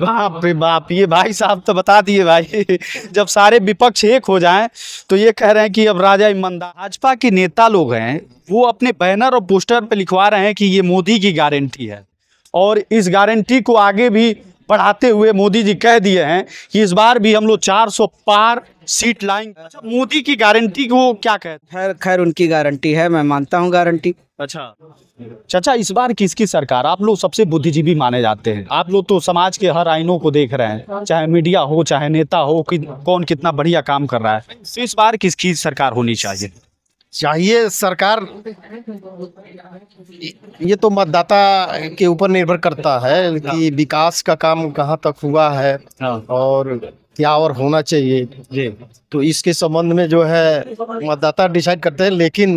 बाप रे बाप ये भाई साहब तो बता दिए भाई जब सारे विपक्ष एक हो जाएं तो ये कह रहे हैं कि अब राजा ईमानदार भाजपा के नेता लोग हैं वो अपने बैनर और पोस्टर पे लिखवा रहे हैं कि ये मोदी की गारंटी है और इस गारंटी को आगे भी बढ़ाते हुए मोदी जी कह दिए हैं कि इस बार भी हम लोग चार पार सीट लाएंगे अच्छा मोदी की गारंटी को क्या कहते खैर खैर उनकी गारंटी है मैं मानता हूँ गारंटी अच्छा चाचा इस बार किसकी सरकार आप लोग सबसे बुद्धिजीवी माने जाते हैं आप लोग तो समाज के हर आइनों को देख रहे हैं चाहे मीडिया हो चाहे नेता हो कि कौन कितना बढ़िया काम कर रहा है तो इस बार किसकी सरकार होनी चाहिए चाहिए सरकार ये तो मतदाता के ऊपर निर्भर करता है कि हाँ। विकास का काम कहाँ तक हुआ है हाँ। और क्या और होना चाहिए जी तो इसके संबंध में जो है मतदाता डिसाइड करते हैं लेकिन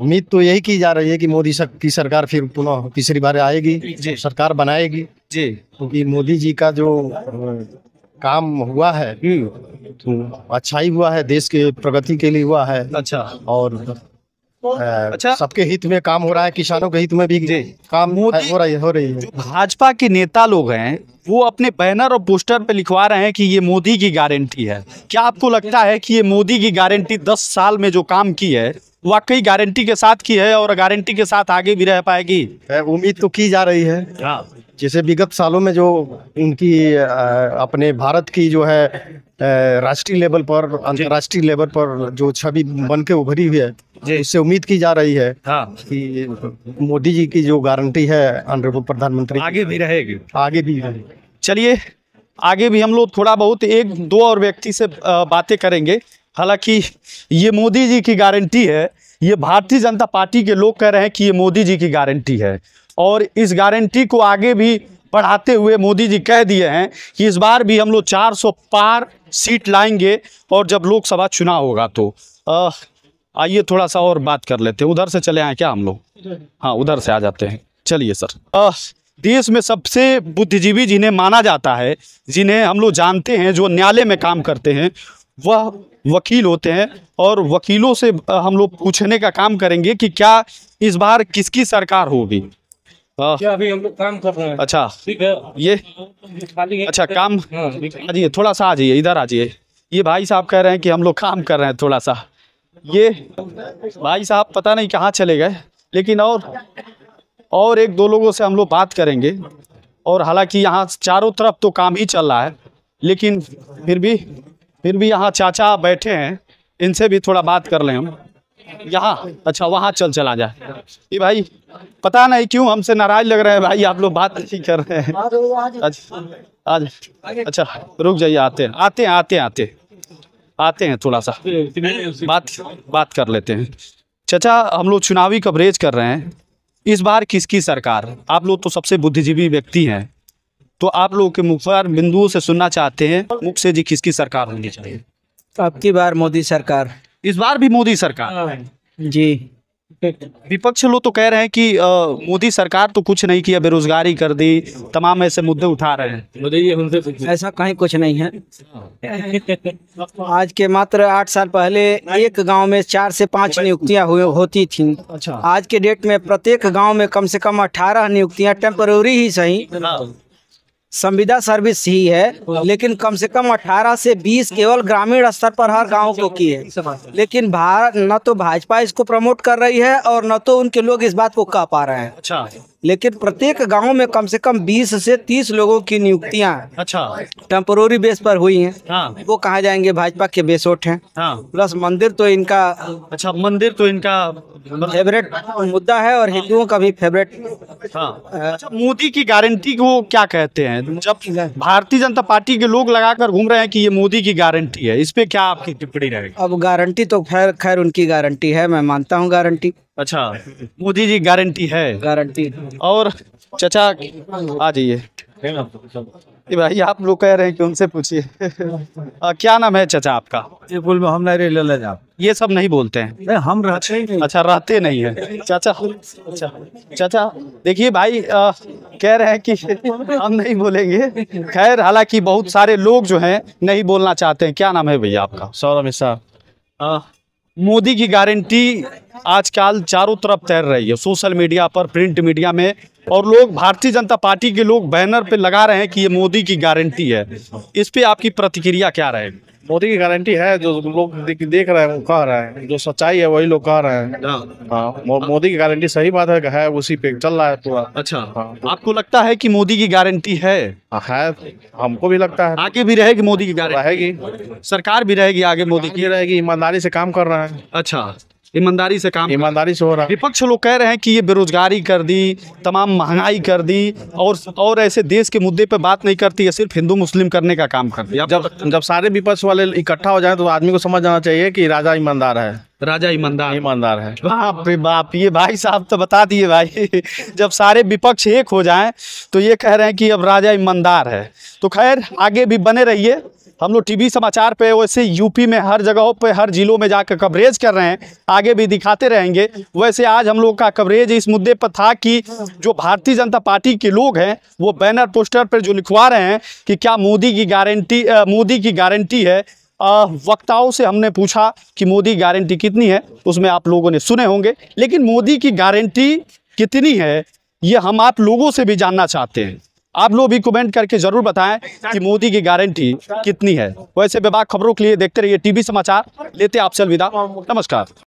उम्मीद तो यही की जा रही है कि मोदी की सरकार फिर पुनः तीसरी बार आएगी सरकार बनाएगी जी क्योंकि मोदी जी का जो काम हुआ है हम्म। तो अच्छा ही हुआ है देश के प्रगति के लिए हुआ है अच्छा और अच्छा सबके हित में काम हो रहा है किसानों के हित में भी काम हो रही है हो रही है भाजपा के नेता लोग हैं वो अपने बैनर और पोस्टर पे लिखवा रहे हैं कि ये मोदी की गारंटी है क्या आपको लगता है कि ये मोदी की गारंटी दस साल में जो काम की है वाकई गारंटी के साथ की है और गारंटी के साथ आगे भी रह पाएगी उम्मीद तो की जा रही है हाँ। जैसे विगत सालों में जो उनकी अपने भारत की जो है राष्ट्रीय लेवल पर अंतर्राष्ट्रीय लेवल पर जो छवि बन के उभरी हुई है इससे उम्मीद की जा रही है हाँ। कि मोदी जी की जो गारंटी है ऑनरेबल प्रधानमंत्री आगे भी रहेगी आगे भी रहेगी चलिए आगे भी हम लोग थोड़ा बहुत एक दो और व्यक्ति से बातें करेंगे हालांकि ये मोदी जी की गारंटी है ये भारतीय जनता पार्टी के लोग कह रहे हैं कि ये मोदी जी की गारंटी है और इस गारंटी को आगे भी बढ़ाते हुए मोदी जी कह दिए हैं कि इस बार भी हम लोग चार पार सीट लाएंगे और जब लोकसभा चुनाव होगा तो आइए थोड़ा सा और बात कर लेते हैं उधर से चले आए क्या हम लोग हाँ उधर से आ जाते हैं चलिए सर आ, देश में सबसे बुद्धिजीवी जिन्हें माना जाता है जिन्हें हम लोग जानते हैं जो न्यायालय में काम करते हैं वह वकील होते हैं और वकीलों से हम लोग पूछने का काम करेंगे कि क्या इस बार किसकी सरकार होगी क्या अभी हम लोग काम कर रहे हैं अच्छा ये अच्छा काम हाँ, आजिए थोड़ा सा आ जाइए इधर आ जाइए ये भाई साहब कह रहे हैं कि हम लोग काम कर रहे हैं थोड़ा सा ये भाई साहब पता नहीं कहाँ चले गए लेकिन और और एक दो लोगों से हम लोग बात करेंगे और हालांकि यहाँ चारों तरफ तो काम ही चल रहा है लेकिन फिर भी फिर भी यहाँ चाचा बैठे हैं इनसे भी थोड़ा बात कर लें हम यहाँ अच्छा वहाँ चल चला जाए ये भाई पता नहीं क्यों हमसे नाराज लग रहे हैं भाई आप लोग बात नहीं कर रहे हैं अच्छा आज अच्छा रुक जाइए आते हैं आते हैं आते हैं आते हैं आते हैं थोड़ा सा बात बात कर लेते हैं चाचा हम लोग चुनावी कवरेज कर रहे हैं इस बार किसकी सरकार आप लोग तो सबसे बुद्धिजीवी व्यक्ति हैं तो आप लोगों के मुख पर बिंदुओं से सुनना चाहते हैं मुख से जी किसकी सरकार होनी चाहिए अब की बार मोदी सरकार इस बार भी मोदी सरकार हाँ। जी विपक्ष लोग तो कह रहे हैं कि मोदी सरकार तो कुछ नहीं किया बेरोजगारी कर दी तमाम ऐसे मुद्दे उठा रहे हैं ऐसा कहीं कुछ नहीं है आज के मात्र आठ साल पहले एक गांव में चार से पांच नियुक्तियां हुई होती थी अच्छा आज के डेट में प्रत्येक गांव में कम से कम अठारह नियुक्तियां टेम्पररी ही सही हाँ। संविदा सर्विस ही है हाँ। लेकिन कम से कम 18 से 20 केवल ग्रामीण स्तर पर हर गांव को की है लेकिन भारत न तो भाजपा इसको प्रमोट कर रही है और न तो उनके लोग इस बात को कह पा रहे हैं अच्छा लेकिन प्रत्येक गांव में कम से कम 20 से 30 लोगों की नियुक्तियां अच्छा टेम्पोरी बेस पर हुई हैं हाँ। वो कहा जाएंगे भाजपा के बेसोट हैं हाँ। प्लस मंदिर तो इनका अच्छा मंदिर तो इनका फेवरेट मुद्दा है और हिंदुओं का भी फेवरेट हाँ। अच्छा, मोदी की गारंटी को क्या कहते हैं जब भारतीय जनता पार्टी के लोग लगाकर घूम रहे हैं की ये मोदी की गारंटी है इस पे क्या आपकी टिप्पणी रहेगी अब गारंटी तो खैर खैर उनकी गारंटी है मैं मानता हूँ गारंटी अच्छा मोदी जी गारंटी है गारंटी और चचा आ जाइए भाई आप लोग कह रहे हैं कि उनसे पूछिए क्या नाम है चचा आपका ये बोल हम नहीं आप ये सब नहीं बोलते हैं नहीं, हम रहते नहीं अच्छा रहते नहीं है चाचा अच्छा चाचा देखिए भाई आ, कह रहे हैं कि हम नहीं बोलेंगे खैर हालांकि बहुत सारे लोग जो हैं नहीं बोलना चाहते हैं क्या नाम है भैया आपका सौरभ मिश्रा मोदी की गारंटी आजकल चारों तरफ तैर रही है सोशल मीडिया पर प्रिंट मीडिया में और लोग भारतीय जनता पार्टी के लोग बैनर पे लगा रहे हैं कि ये मोदी की गारंटी है इस पे आपकी प्रतिक्रिया क्या रहेगी मोदी की गारंटी है जो लोग देख रहे हैं वो कह रहे हैं जो सच्चाई है वही लोग कह रहे हैं हाँ, हाँ मोदी की गारंटी सही बात है है उसी पे चल रहा है पूरा अच्छा आ, हाँ, तो, आपको लगता है कि मोदी की गारंटी है हाँ, है हमको भी लगता है आगे भी रहेगी मोदी की गारंटी रहेगी सरकार भी रहेगी आगे मोदी की रहेगी ईमानदारी से काम कर रहे हैं अच्छा ईमानदारी से काम ईमानदारी से हो रहा है विपक्ष लोग कह रहे हैं कि ये बेरोजगारी कर दी तमाम महंगाई कर दी और और ऐसे देश के मुद्दे पे बात नहीं करती है सिर्फ हिंदू मुस्लिम करने का काम कर दिया जब जब सारे विपक्ष वाले इकट्ठा हो जाए तो आदमी को समझ जाना चाहिए कि राजा ईमानदार है राजा ईमानदार ईमानदार है बाप रे बाप ये भाई साहब तो बता दिए भाई जब सारे विपक्ष एक हो जाए तो ये कह रहे हैं कि अब राजा ईमानदार है तो खैर आगे भी बने रहिए हम लोग टीवी समाचार पे वैसे यूपी में हर जगहों पे हर जिलों में जाकर कवरेज कर रहे हैं आगे भी दिखाते रहेंगे वैसे आज हम लोग का कवरेज इस मुद्दे पर था कि जो भारतीय जनता पार्टी के लोग हैं वो बैनर पोस्टर पर जो लिखवा रहे हैं कि क्या मोदी की गारंटी मोदी की गारंटी है आ, वक्ताओं से हमने पूछा कि मोदी गारंटी कितनी है उसमें आप लोगों ने सुने होंगे लेकिन मोदी की गारंटी कितनी है ये हम आप लोगों से भी जानना चाहते हैं आप लोग भी कमेंट करके जरूर बताएं कि मोदी की गारंटी कितनी है वैसे बेबाक खबरों के लिए देखते रहिए टीवी समाचार लेते आपसे अलविदा नमस्कार